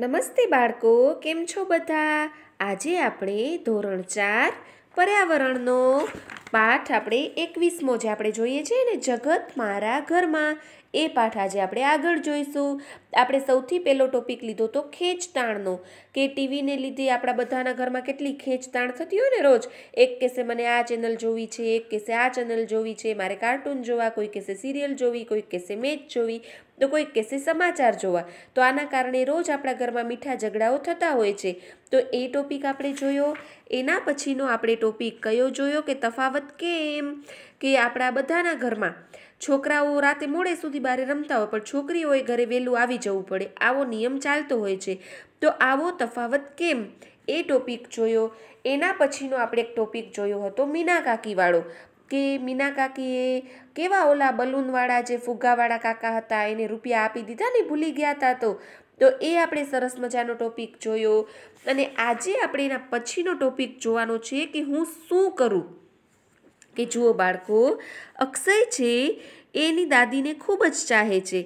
નમસ્તે બાળકો કેમ છો બધા આજે આપણે ધોરણ ચાર પર્યાવરણનો પાઠ આપણે એકવીસમો જે આપણે જોઈએ છીએ ને જગત મારા ઘરમાં એ પાઠ આજે આપણે આગળ જોઈશું આપણે સૌથી પહેલો ટોપિક લીધો તો ખેંચતાણનો કે ટીવીને લીધે આપણા બધાના ઘરમાં કેટલી ખેંચતાણ થતી હોય ને રોજ એક કેસે મને આ ચેનલ જોવી છે એક કેસે આ ચેનલ જોવી છે મારે કાર્ટૂન જોવા કોઈ કેસે સિરિયલ જોવી કોઈ કેસે મેચ જોવી તો કોઈ કેસે સમાચાર જોવા તો આના કારણે રોજ આપણા ઘરમાં મીઠા ઝઘડાઓ થતા હોય છે તો એ ટોપિક આપણે જોયો એના પછીનો આપણે ટોપિક કયો જોયો કે તફાવત કેમ કે આપણા બધાના ઘરમાં છોકરાઓ રાતે મોડે સુધી બહાર રમતા હોય પણ છોકરીઓએ ઘરે વહેલું આવી જવું પડે આવો નિયમ ચાલતો હોય છે તો આવો તફાવત કેમ એ ટોપિક જોયો એના પછીનો આપણે એક ટોપિક જોયો હતો મીના કાકીવાળો કે મીના કાકીએ કેવા ઓલા બલૂનવાળા જે ફુગ્ગાવાળા કાકા હતા એને રૂપિયા આપી દીધા ને ભૂલી ગયા હતા તો તો એ આપણે સરસ મજાનો ટોપિક જોયો અને આજે આપણે એના પછીનો ટોપિક જોવાનો છે કે હું શું કરું કે જુઓ બાળકો અક્ષય છે એની દાદીને ખૂબ જ ચાહે છે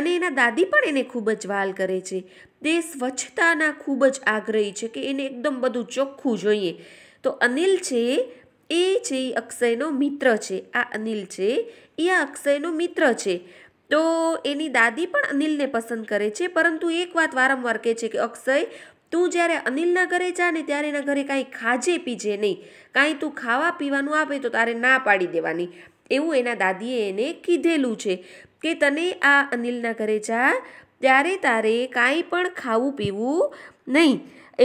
અને એના દાદી પણ એને ખૂબ જ વાલ કરે છે તે સ્વચ્છતાના ખૂબ જ આગ્રહી છે કે એને એકદમ બધું ચોખ્ખું જોઈએ તો અનિલ છે એ છે એ અક્ષયનો મિત્ર છે આ અનિલ છે એ આ અક્ષયનો મિત્ર છે તો એની દાદી પણ અનિલને પસંદ કરે છે પરંતુ એક વાત વારંવાર કહે છે કે અક્ષય તું જ્યારે અનિલના ઘરે જા ને ત્યારે એના ઘરે કાંઈ ખાજે પીજે નહીં કાંઈ તું ખાવા પીવાનું આપે તો તારે ના પાડી દેવાની એવું એના દાદીએ એને કીધેલું છે કે તને આ અનિલના ઘરે જા ત્યારે તારે કાંઈ પણ ખાવું પીવું નહીં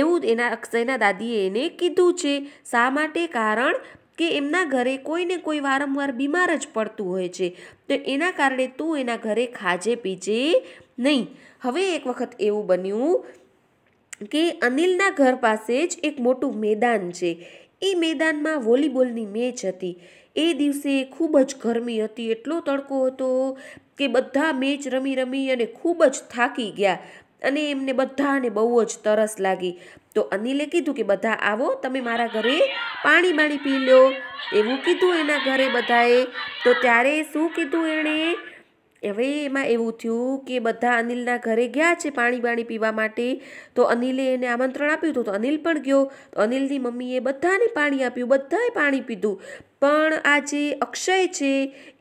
એવું એના અક્ષયના દાદીએ એને કીધું છે શા માટે કારણ કે એમના ઘરે કોઈને કોઈ વારંવાર બીમાર જ પડતું હોય છે તો એના કારણે તું એના ઘરે ખાજે પીજે નહીં હવે એક વખત એવું બન્યું કે અનિલના ઘર પાસે જ એક મોટું મેદાન છે એ મેદાનમાં વોલીબોલની મેચ હતી એ દિવસે ખૂબ જ ગરમી હતી એટલો તડકો હતો કે બધા મેચ રમી રમી અને ખૂબ જ થાકી ગયા અને એમને બધાને બહુ જ તરસ લાગી તો અનિલે કીધું કે બધા આવો તમે મારા ઘરે પાણી બાણી પી લો એવું કીધું એના ઘરે બધાએ તો ત્યારે શું કીધું એણે હવે એમાં એવું થયું કે બધા અનિલના ઘરે ગયા છે પાણી બાણી પીવા માટે તો અનિલે એને આમંત્રણ આપ્યું હતું તો અનિલ પણ ગયો તો અનિલની મમ્મીએ બધાને પાણી આપ્યું બધાએ પાણી પીધું પણ આ જે અક્ષય છે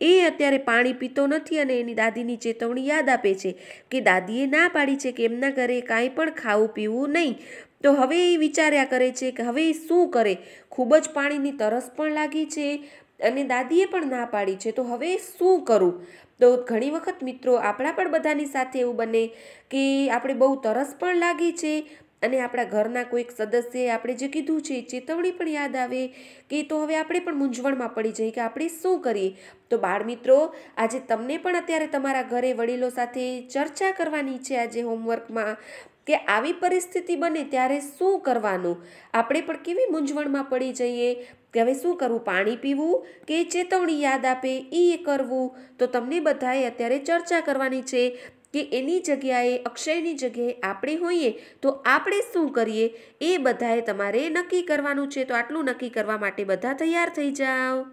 એ અત્યારે પાણી પીતો નથી અને એની દાદીની ચેતવણી યાદ આપે છે કે દાદીએ ના પાડી છે કે એમના ઘરે કાંઈ પણ ખાવું પીવું નહીં તો હવે એ વિચાર્યા કરે છે કે હવે એ શું કરે ખૂબ જ પાણીની તરસ પણ લાગી છે અને દાદીએ પણ ના પાડી છે તો હવે શું કરું તો ઘણી વખત મિત્રો આપણા પણ બધાની સાથે એવું બને કે આપણે બહુ તરસ પણ લાગી છે અને આપણા ઘરના કોઈક સદસ્ય આપણે જે કીધું છે ચેતવણી પણ યાદ આવે કે તો હવે આપણે પણ મૂંઝવણમાં પડી જઈએ કે આપણે શું કરીએ તો બાળ મિત્રો આજે તમને પણ અત્યારે તમારા ઘરે વડીલો સાથે ચર્ચા કરવાની છે આજે હોમવર્કમાં કે આવી પરિસ્થિતિ બને ત્યારે શું કરવાનું આપણે પણ કેવી મૂંઝવણમાં પડી જઈએ કે હવે શું કરવું પાણી પીવું કે ચેતવણી યાદ આપે એ કરવું તો તમને બધાએ અત્યારે ચર્ચા કરવાની છે કે એની જગ્યાએ અક્ષયની જગ્યાએ આપણે હોઈએ તો આપણે શું કરીએ એ બધાએ તમારે નક્કી કરવાનું છે તો આટલું નક્કી કરવા માટે બધા તૈયાર થઈ જાઓ